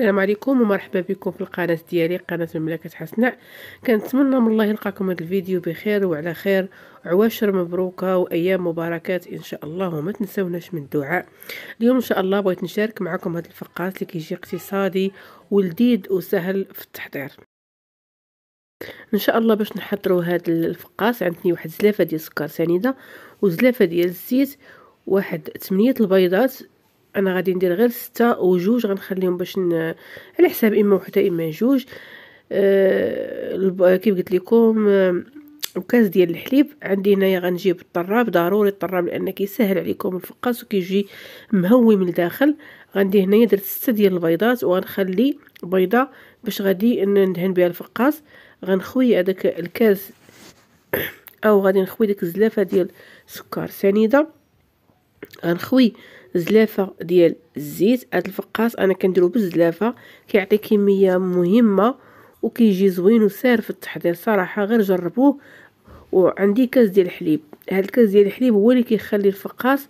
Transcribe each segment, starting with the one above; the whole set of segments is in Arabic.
السلام عليكم ومرحبا بكم في القناة ديالي قناة مملكة حسناء كنتمنى من الله يلقاكم هذا الفيديو بخير وعلى خير عواشر مبروكة وأيام مباركات إن شاء الله وما تنسوناش من الدعاء اليوم إن شاء الله بغيت نشارك معكم هذه الفقرات اللي كيجي اقتصادي ولذيذ وسهل في التحضير ان شاء الله باش نحضروا هذا الفقاس عندني واحد زلافه ديال السكر سنيده وزلافه ديال الزيت واحد 8 البيضات انا غادي ندير غير ستة وجوج غنخليهم باش ن... على حساب اما وحده اما جوج أه... كيف قلت لكم أه... وكاس ديال الحليب عندي هنايا غنجيب الطراب ضروري الطراب لان كيسهل عليكم الفقاس وكيجي مهوي من الداخل غندير هنايا درت ستة ديال البيضات وغنخلي بيضه باش غادي ندهن بها الفقاس غنخوي هذاك الكاس او غادي نخوي ديك الزلافه ديال سكر سنيده غنخوي زلافه ديال الزيت هاد الفقاس انا كنديرو بالزلافه كيعطي كميه مهمه وكيجي زوين وسار في التحضير صراحه غير جربوه وعندي كاس ديال الحليب هاد الكاس ديال الحليب هو اللي كيخلي الفقاس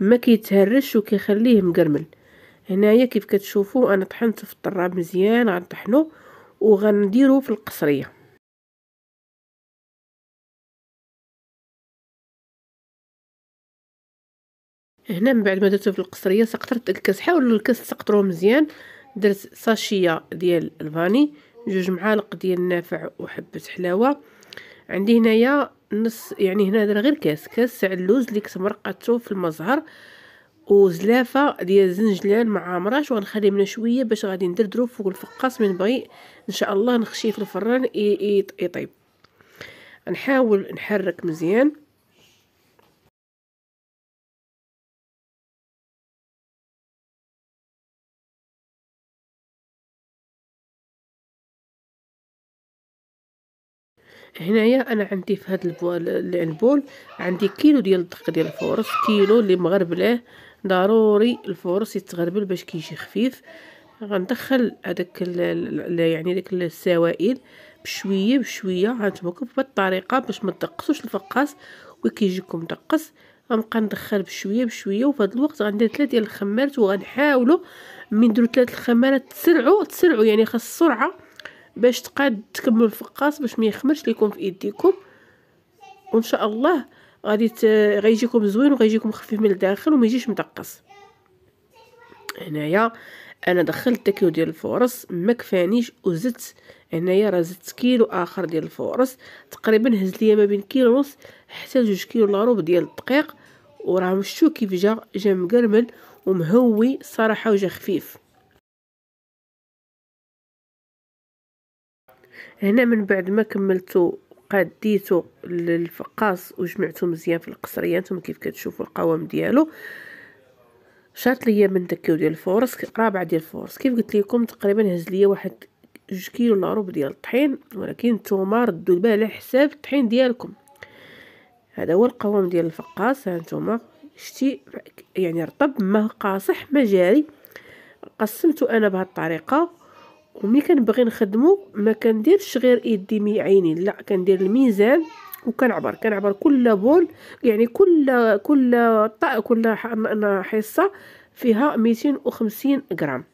ما كيتهرش وكيخليه مقرمل هنايا كيف كتشوفوا انا طحنت في الطراب مزيان غنطحنو وغنديرو في القصريه هنا من بعد ما درتو في القصريه سقطرت الكاس حاولوا الكاس تسقطرو مزيان درت ساشيه ديال الفاني جوج معالق ديال النافع وحبه حلاوه عندي هنايا نص يعني هنا درت غير كاس كاس تاع اللوز اللي كنت مرقدتو في المزهر وزلافه ديال الزنجلان مع مراش وغنخلي منها شويه باش غادي ندردرو فوق الفقاس من بغي ان شاء الله نخشيه في الفران يطيب نحاول نحرك مزيان هنايا انا عندي في هذا البول عندي كيلو ديال الدقه ديال الفورص كيلو اللي مغربلاه ضروري الفورص يتغربل باش كيجي خفيف غندخل هذاك يعني داك السوائل بشويه بشويه غنتمكن بهاد الطريقه باش ما تدقسوش الفقاس وكيجيكم مدقس غنبقى ندخل بشويه بشويه وفي هذا الوقت غندير ثلاثه ديال الخمارات وغنحاولوا من درو ثلاثه الخمارات تسرعوا تسرعوا يعني خاص السرعه باش تقاد تكمل الفقاص باش ما يخمرش ليكم في ايديكم وان شاء الله غادي غيجيكم زوين وغيجيكم خفيف من الداخل وما يجيش مدقص هنايا انا دخلت التكيو ديال الفورص ما كفانيش وزدت هنايا راه زدت كيلو اخر ديال الفورص تقريبا هز ليا ما بين كيلو ونص حتى جوج كيلو لا ربع ديال الدقيق وراه مشتو كيف جا جا مقرمل ومهوي صراحه وجا خفيف هنا من بعد ما كملتو قاديتو للفقاس وجمعته مزيان في القصريه نتوما كيف كتشوفوا القوام ديالو شاط ليا من داكيو ديال الفورس رابعه ديال الفورس كيف قلت لكم تقريبا هز ليا واحد جوج كيلو لا ربع ديال الطحين ولكن نتوما ردوا البال على حساب الطحين ديالكم هذا هو القوام ديال الفقاص ها نتوما شتي يعني رطب ما قاصح ما جاري قسمته انا بهذه الطريقه وملي كنبغي نخدمو ما كنديرش غير يدي مي عيني لا كندير الميزان وكنعبر كنعبر كل بول يعني كل كل طاء كل حصه فيها 250 غرام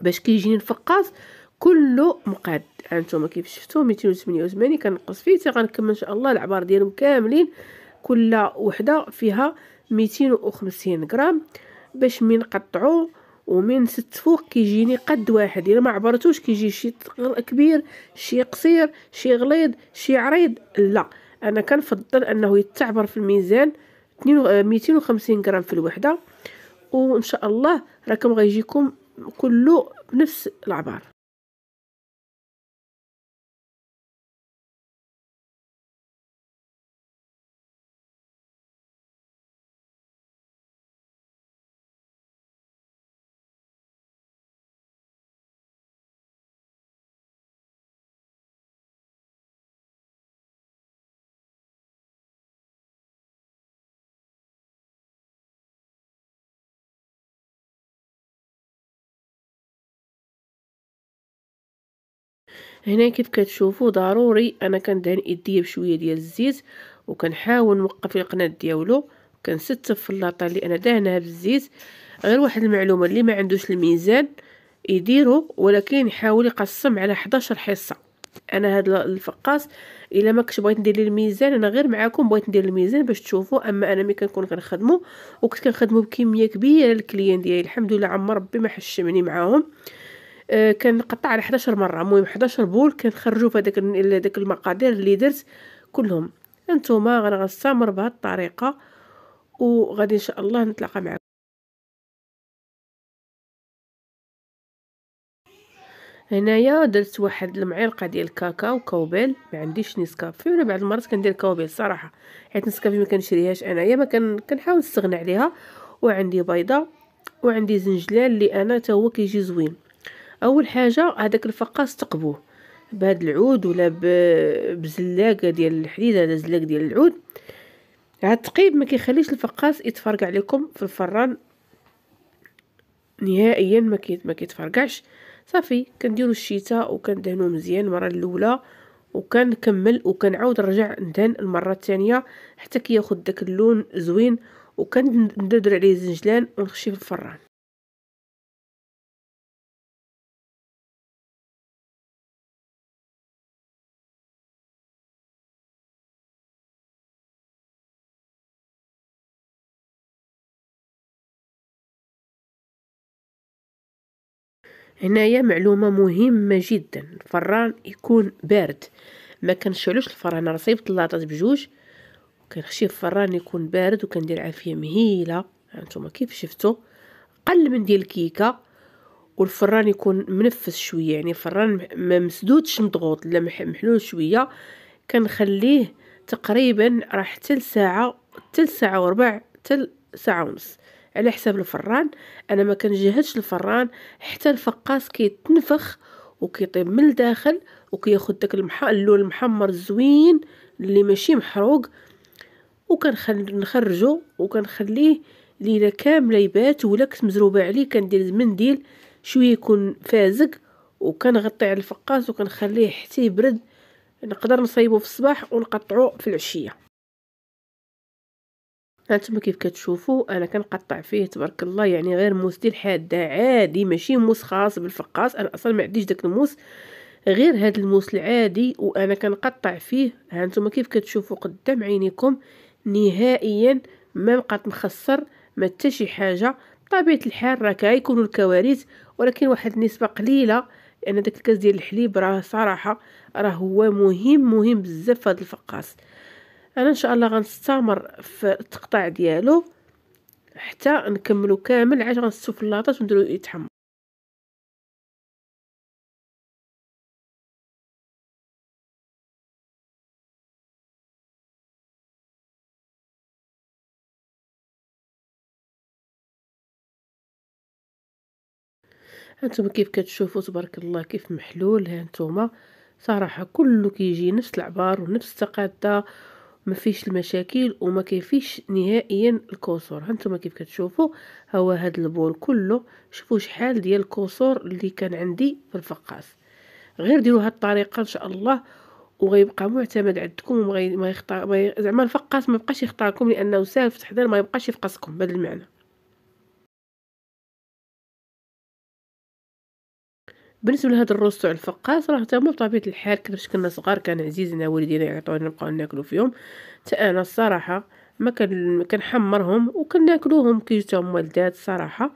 باش كيجيني الفقاس كله مقاد هانتوما كيف شفتو 288 كنقص فيه حتى غنكمل ان شاء الله العبار ديالهم كاملين كل وحده فيها 250 غرام باش منقطعو نقطعو ومن ست فوق كيجيني قد واحد الا ما عبرتوش كيجي شي كبير شي قصير شي غليظ شي عريض لا انا كنفضل انه يتعبر في الميزان 250 آه، غرام في الوحده وان شاء الله راكم غيجيكم كله بنفس العبار هنا كيف كتشوفوا ضروري انا كندهن ايديا بشويه ديال الزيت وكنحاول نوقف القناه ديالو كنستف في اللاطه اللي انا دهنها بالزيت غير واحد المعلومه اللي ما عندوش الميزان يديرو ولكن يحاول يقسم على 11 حصه انا هاد الفقاس الا ما كنتش بغيت ندير الميزان انا غير معاكم بغيت ندير الميزان باش تشوفوا اما انا ملي كنكون كنخدمو وكنت كنخدمو بكميه كبيره للكليان ديالي الحمد لله عمر ربي ما حشمني معاهم آه كان قطع على 11 مره المهم 11 بول كنخرجوا في داك داك المقادير اللي درت كلهم انتما انا غنستمر بهذه الطريقه وغادي ان شاء الله نتلاقى معكم هنايا درت واحد المعلقه ديال الكاكاو كوبيل ما عنديش نسكافي ولا بعض المرات كندير كوبيل صراحه حيت نسكافي ما كنشريهاش انايا ما كنحاول نستغنى عليها وعندي بيضه وعندي زنجلال اللي انا حتى هو كيجي زوين اول حاجه هذاك الفقاس تقبوه بهذا العود ولا بزلاقه ديال الحديد هذا زلاق ديال العود هاد التقيب ما كيخليش الفقاس يتفرقع لكم في الفران نهائيا ما كيت ما كيتفرقعش صافي كنديرو الشيتا وكندهنو مزيان المره الاولى وكنكمل وكنعاود نرجع ندهن المره الثانيه حتى كياخد داك اللون زوين وكندردر عليه الزنجلان ونخشيه في الفران هنايا معلومه مهمه جدا الفران يكون بارد ما كنشعلوش الفران راه صيبت اللاطات بجوج كنخشي الفران يكون بارد وكندير عافيه مهيله هانتوما كيف شفتوا قل من ديال الكيكه والفران يكون منفس شويه يعني الفران ما مسدودش مضغوط لا محلول شويه كنخليه تقريبا راه حتى لساعه حتى لساعه وربع حتى ساعه ونص على حساب الفران انا ما كنجهدش الفران حتى الفقاس كيتنفخ وكيطيب من الداخل وكياخد داك المح... اللون المحمر الزوين اللي ماشي محروق وكنخرجو وكنخليه ليله كامله يبات ولا كنت مزروبه عليه كندير المنديل شويه يكون فازق وكنغطي على الفقاس وكنخليه حتى يبرد نقدر نصايبو في الصباح ونقطعو في العشيه هانتوما كيف كتشوفوا انا كنقطع فيه تبارك الله يعني غير موس ديال حاده عادي ماشي موس خاص بالفقاس انا اصلا ما عنديش داك الموس غير هذا الموس العادي وانا كنقطع فيه هانتوما كيف كتشوفوا قدام عينيكم نهائيا ما بقات مخسر ما حتى شي حاجه بطبيعه الحال راه كيكونوا الكوارث ولكن واحد النسبه قليله لان داك الكاس ديال الحليب راه صراحه راه هو مهم مهم بزاف في هذا الفقاس انا ان شاء الله غنستمر في التقطاع ديالو حتى نكملو كامل عاد غنستو في اللاطات ونديرو يتحمر هانتوما كيف كتشوفوا تبارك الله كيف محلول هانتوما صراحه كله كيجي نفس العبار ونفس التقاده ما فيش المشاكل وما كيفيش نهائيا الكسور هانتوما كيف كتشوفوا هو هذا البول كله شوفوا شحال ديال الكسور اللي كان عندي في الفقاس غير ديروا هذه الطريقه ان شاء الله وغيبقى معتمد عندكم وما يخطا زعما الفقاس ما يبقاش يختاركم لانه سالف في التحضير ما يبقاش يفقسكم بهذا المعنى بالنسبه لهذا الرز تاع الفقاس راه مو بطبيعه الحال كيفاش كنا صغار كان عزيز والدينا يعطونا نبقاو ناكلو فيهم حتى انا الصراحه ما كنحمرهم وكناكلوهم كي جاتهم والدات الصراحه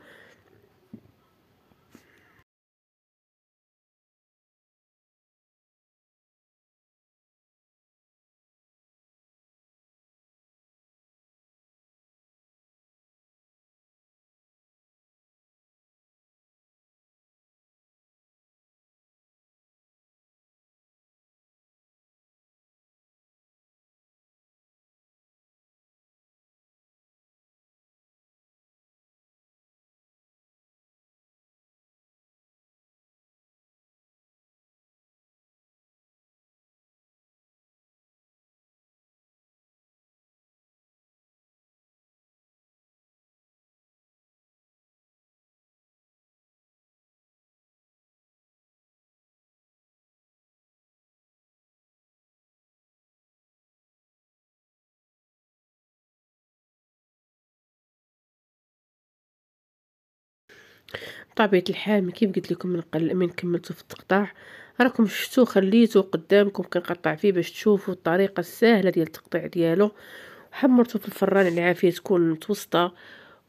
بطبيعة الحال كيف قلت لكم من قل من كملتو في التقطاع راكم شفتو خليتو قدامكم كنقطع فيه باش تشوفوا الطريقه السهله ديال التقطيع ديالو حمرته في الفران على عافيه تكون متوسطه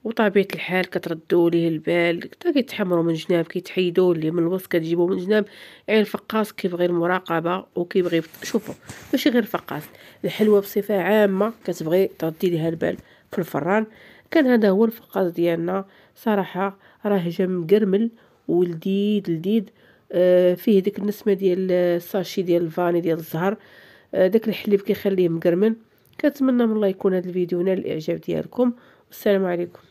وطبيعه الحال كتردوا ليه البال حتى كيتحمروا من جناب كيتحيدوا اللي من الوسط كتجيبوا من جناب يعني الفقاص كيبغي المراقبه وكيبغي شوفوا ماشي غير الفقاص الحلوه بصفه عامه كتبغي تردي ليها البال في الفران كان هذا هو الفقاس ديالنا صراحه راه جا مقرمل ولذيذ لذيذ آه، فيه ديك النسمه ديال الساشي ديال الفاني ديال الزهر آه، داك الحليب كيخليه مقرمل كنتمنى من الله يكون هذا الفيديو نال الاعجاب ديالكم والسلام عليكم